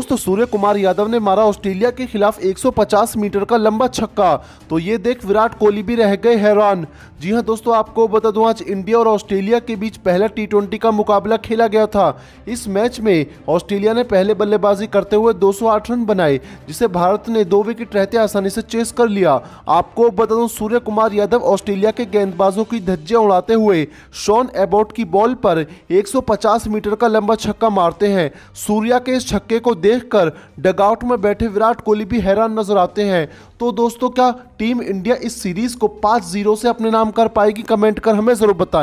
दोस्तों सूर्य कुमार यादव ने मारा ऑस्ट्रेलिया के खिलाफ 150 मीटर का लंबा छक्का तो ये देख विराट कोहली भी रह गए हैरान जी हाँ दोस्तों आपको बता दूं आज इंडिया और ऑस्ट्रेलिया के बीच पहला टी का मुकाबला खेला गया था इस मैच में ऑस्ट्रेलिया ने पहले बल्लेबाजी करते हुए 208 रन बनाए जिसे भारत ने दो विकेट रहते आसानी से चेस कर लिया आपको बता दूं सूर्य कुमार यादव ऑस्ट्रेलिया के गेंदबाजों की धज्जियां उड़ाते हुए शॉन एबोट की बॉल पर 150 मीटर का लंबा छक्का मारते हैं सूर्या के इस छक्के को देख देखकर डगआउट में बैठे विराट कोहली भी हैरान नजर आते हैं तो दोस्तों क्या टीम इंडिया इस सीरीज को पांच जीरो से अपने नाम कर पाएगी कमेंट कर हमें जरूर बताएं